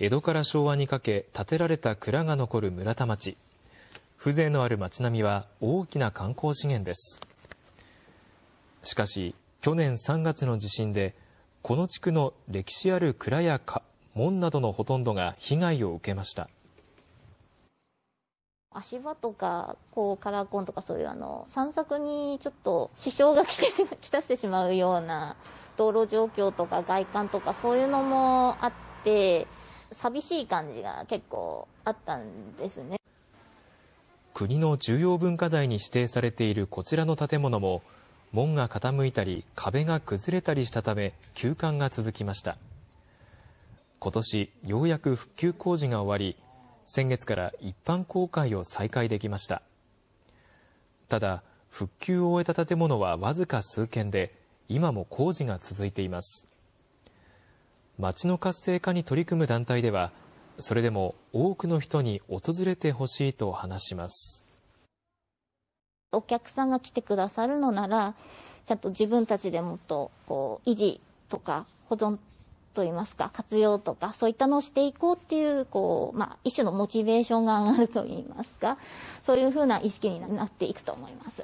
江戸から昭和にかけ建てられた蔵が残る村田町風情のある町並みは大きな観光資源ですしかし去年3月の地震でこの地区の歴史ある蔵や門などのほとんどが被害を受けました足場とかこうカラーコンとかそういうあの散策にちょっと支障が来てし、ま、き たしてしまうような道路状況とか外観とかそういうのもあって寂しい感じが結構あったんですね。国の重要文化財に指定されているこちらの建物も、門が傾いたり壁が崩れたりしたため休館が続きました今年ようやく復旧工事が終わり先月から一般公開を再開できましたただ復旧を終えた建物はわずか数件で今も工事が続いています町の活性化に取り組む団体では、それでも多くの人に訪れてほしいと話します。お客さんが来てくださるのなら、ちゃんと自分たちでもっと、こう、維持とか保存といいますか、活用とか、そういったのをしていこうっていう、こう、まあ、一種のモチベーションが上がるといいますか、そういうふうな意識になっていくと思います。